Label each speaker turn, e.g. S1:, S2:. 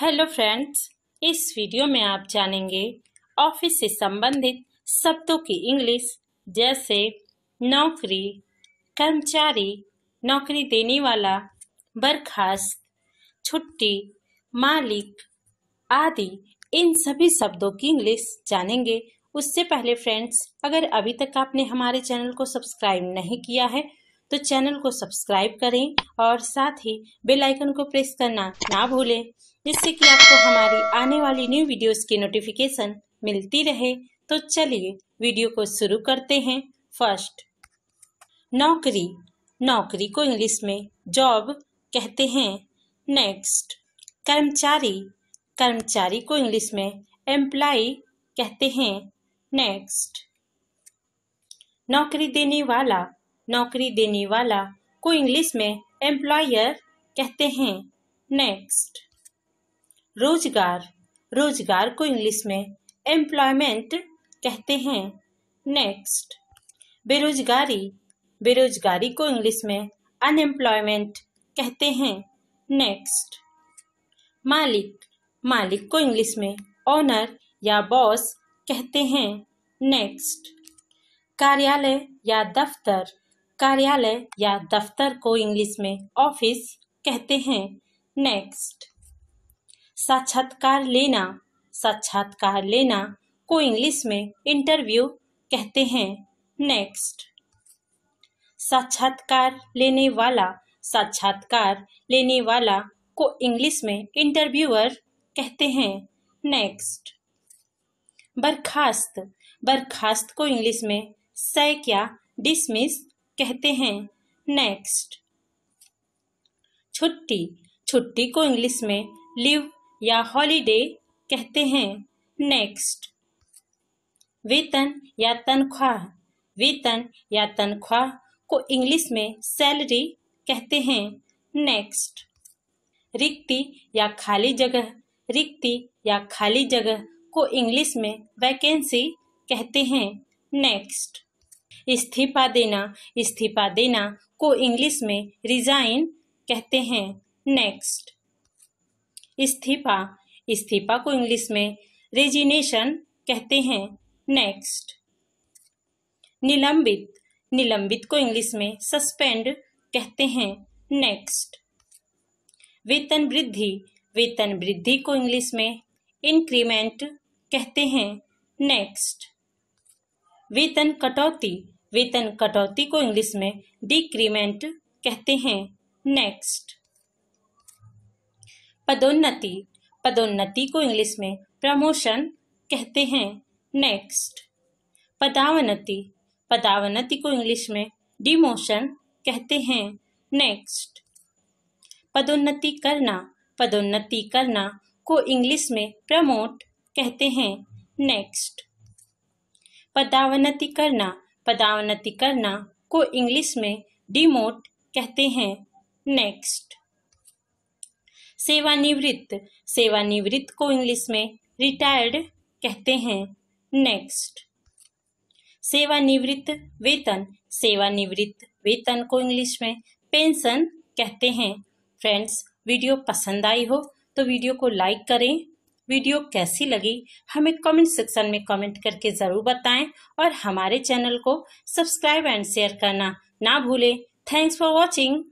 S1: hello friends इस video में आप जानेंगे ऑफिस से संबंधित शब्दों की इंग्लिश जैसे नौकरी कर्मचारी नौकरी देने वाला बर्खास्त छुट्टी मालिक आदि इन सभी शब्दों की इंग्लिश जानेंगे उससे पहले फ्रेंड्स अगर अभी तक आपने हमारे चैनल को सब्सक्राइब नहीं किया है तो चैनल को सब्सक्राइब करें और साथ ही बेल आइकन को प्रेस करना ना भूलें जिससे कि आपको हमारी आने वाली न्यू वीडियोस की नोटिफिकेशन मिलती रहे तो चलिए वीडियो को शुरू करते हैं फर्स्ट नौकरी नौकरी को इंग्लिश में जॉब कहते हैं नेक्स्ट कर्मचारी कर्मचारी को इंग्लिश में एम्प्लाई कहते हैं नेक्स्ट नौकरी देने वाला नौकरी देने वाला को इंग्लिश में एम्प्लॉयर कहते हैं नेक्स्ट रोजगार रोजगार को इंग्लिश में एम्प्लॉयमेंट कहते हैं नेक्स्ट बेरोजगारी बेरोजगारी को इंग्लिश में अनएम्प्लॉयमेंट कहते हैं नेक्स्ट मालिक मालिक को इंग्लिश में ऑनर या बॉस कहते हैं नेक्स्ट कार्यालय या दफ्तर कार्यालय या दफ्तर को इंग्लिश में ऑफिस कहते हैं नेक्स्ट साक्षात्कार लेना साक्षात्कार लेना को इंग्लिश में इंटरव्यू कहते हैं नेक्स्ट साक्षात्कार लेने वाला साक्षात्कार लेने वाला को इंग्लिश में इंटरव्यूअर कहते हैं नेक्स्ट बर्खास्त बर्खास्त को इंग्लिश में सै क्या डिसमिस कहते हैं नेक्स्ट छुट्टी छुट्टी को इंग्लिश में लिव या हॉलीडे कहते हैं नेक्स्ट वेतन या तनख्वाह वेतन या तनख्वाह को इंग्लिश में सैलरी कहते हैं नेक्स्ट रिक्ति या खाली जगह रिक्ति या खाली जगह को इंग्लिश में वैकेंसी कहते हैं नेक्स्ट इस्तीफा देना इस्तीफा देना को इंग्लिश में रिजाइन कहते हैं नेक्स्ट इस्तीफा इस्तीफा को इंग्लिश में रेजिनेशन कहते हैं नेक्स्ट निलंबित निलंबित को इंग्लिश में सस्पेंड कहते हैं नेक्स्ट वेतन वृद्धि वेतन वृद्धि को इंग्लिश में इंक्रीमेंट कहते हैं नेक्स्ट वेतन कटौती वेतन कटौती को इंग्लिश में डिक्रीमेंट कहते हैं नेक्स्ट पदोन्नति पदोन्नति को इंग्लिश में प्रमोशन कहते हैं नेक्स्ट पदावनति पदावनति को इंग्लिश में डिमोशन कहते हैं नेक्स्ट पदोन्नति करना पदोन्नति करना को इंग्लिश में प्रमोट कहते हैं नेक्स्ट पदावनति करना पदावनति करना को इंग्लिश में डिमोट कहते हैं नेक्स्ट सेवानिवृत्त सेवानिवृत्त को इंग्लिश में रिटायर्ड कहते हैं नेक्स्ट सेवानिवृत्त वेतन सेवानिवृत्त वेतन को इंग्लिश में पेंशन कहते हैं फ्रेंड्स वीडियो पसंद आई हो तो वीडियो को लाइक करें वीडियो कैसी लगी हमें कमेंट सेक्शन में कमेंट करके ज़रूर बताएं और हमारे चैनल को सब्सक्राइब एंड शेयर करना ना भूलें थैंक्स फॉर वॉचिंग